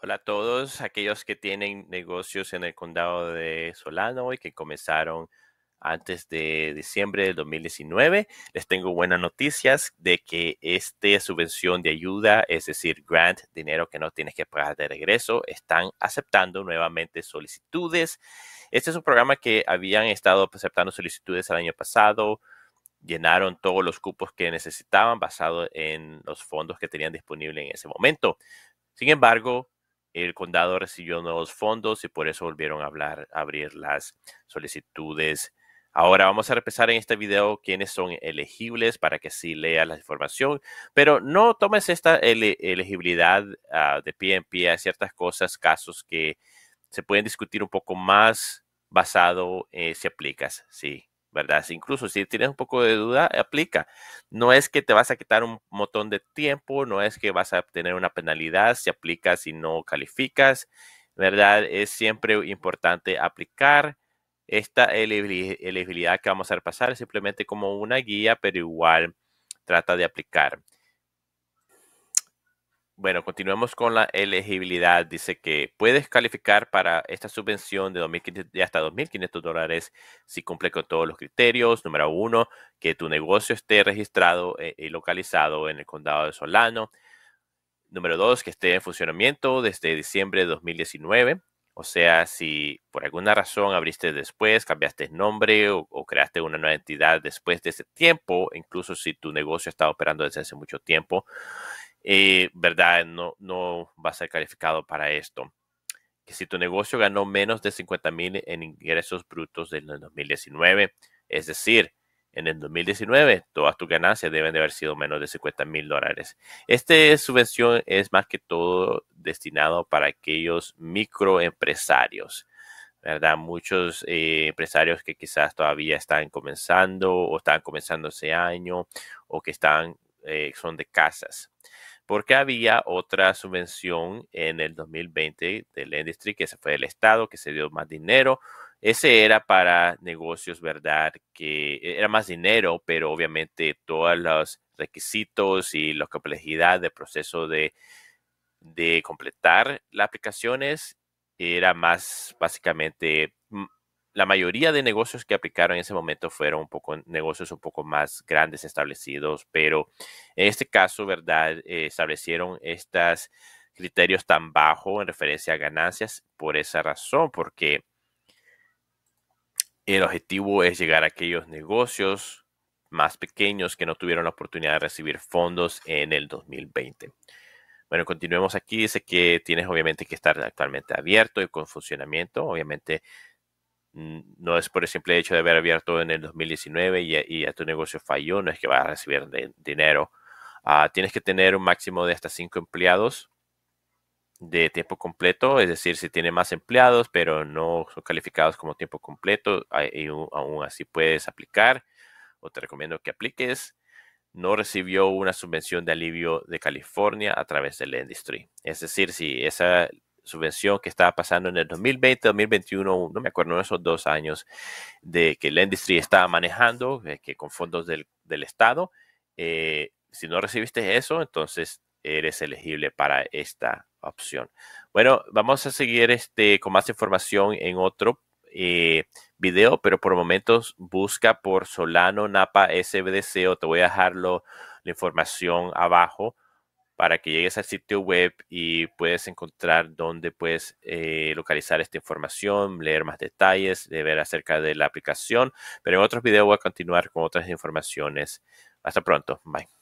Hola a todos aquellos que tienen negocios en el condado de Solano y que comenzaron antes de diciembre del 2019. Les tengo buenas noticias de que esta subvención de ayuda, es decir, grant, dinero que no tienes que pagar de regreso, están aceptando nuevamente solicitudes. Este es un programa que habían estado aceptando solicitudes el año pasado. Llenaron todos los cupos que necesitaban basado en los fondos que tenían disponible en ese momento. Sin embargo, el condado recibió nuevos fondos y por eso volvieron a, hablar, a abrir las solicitudes. Ahora vamos a repasar en este video quiénes son elegibles para que sí lea la información, pero no tomes esta elegibilidad ah, de pie en pie. a ciertas cosas, casos que se pueden discutir un poco más basado eh, si aplicas, sí, ¿verdad? incluso si tienes un poco de duda, aplica. No es que te vas a quitar un montón de tiempo, no es que vas a obtener una penalidad si aplicas y no calificas, ¿verdad? Es siempre importante aplicar esta elegibilidad que vamos a repasar, simplemente como una guía, pero igual trata de aplicar. Bueno, continuemos con la elegibilidad. Dice que puedes calificar para esta subvención de, hasta 2.500 dólares si cumple con todos los criterios. Número uno, que tu negocio esté registrado eh, y localizado en el condado de Solano. Número dos, que esté en funcionamiento desde diciembre de 2019. O sea, si por alguna razón abriste después, cambiaste el nombre o, creaste una nueva entidad después de ese tiempo, incluso si tu negocio está operando desde hace mucho tiempo, eh, ¿verdad? No, no va a ser calificado para esto. Que si tu negocio ganó menos de 50 mil en ingresos brutos en el 2019, es decir, en el 2019 todas tus ganancias deben de haber sido menos de 50 mil dólares. Esta subvención es más que todo destinado para aquellos microempresarios. ¿verdad? Muchos eh, empresarios que quizás todavía están comenzando o están comenzando ese año o que están, eh, son de casas porque había otra subvención en el 2020 del industry, que se fue del Estado, que se dio más dinero. Ese era para negocios, ¿verdad? Que eh, era más dinero, pero obviamente todos los requisitos y la complejidad del proceso de, de completar las aplicaciones era más básicamente mm, la mayoría de negocios que aplicaron en ese momento fueron un poco negocios un poco más grandes establecidos, pero en este caso, ¿verdad? Eh, establecieron estos criterios tan bajos en referencia a ganancias por esa razón, porque el objetivo es llegar a aquellos negocios más pequeños que no tuvieron la oportunidad de recibir fondos en el 2020. Bueno, continuemos aquí. Dice que tienes obviamente que estar actualmente abierto y con funcionamiento. Obviamente Mm, no es por el simple hecho de haber abierto en el 2019 y, y tu negocio falló, no es que vas a recibir dinero. Ah, tienes que tener un máximo de hasta cinco empleados de tiempo completo, es decir, si tiene más empleados, pero no son calificados como tiempo completo, aún así puedes aplicar o te recomiendo que apliques. No recibió una subvención de alivio de California a través del Industry. Es decir, si esa subvención que estaba pasando en el 2020, 2021, no me acuerdo, en esos dos años de que la industria estaba manejando, eh, que con fondos del, Estado, eh, si no recibiste eso, entonces eres elegible para esta opción. Bueno, vamos a seguir este, con más información en otro eh, video, pero por momentos busca por Solano Napa SBDC o te voy a dejarlo la información abajo para que llegues al sitio web y puedes encontrar dónde puedes eh, localizar esta información, leer más detalles, ver acerca de la aplicación. Pero en otros videos voy a continuar con otras informaciones. Hasta pronto. Bye.